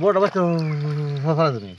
board আবার তো ফালা তুমি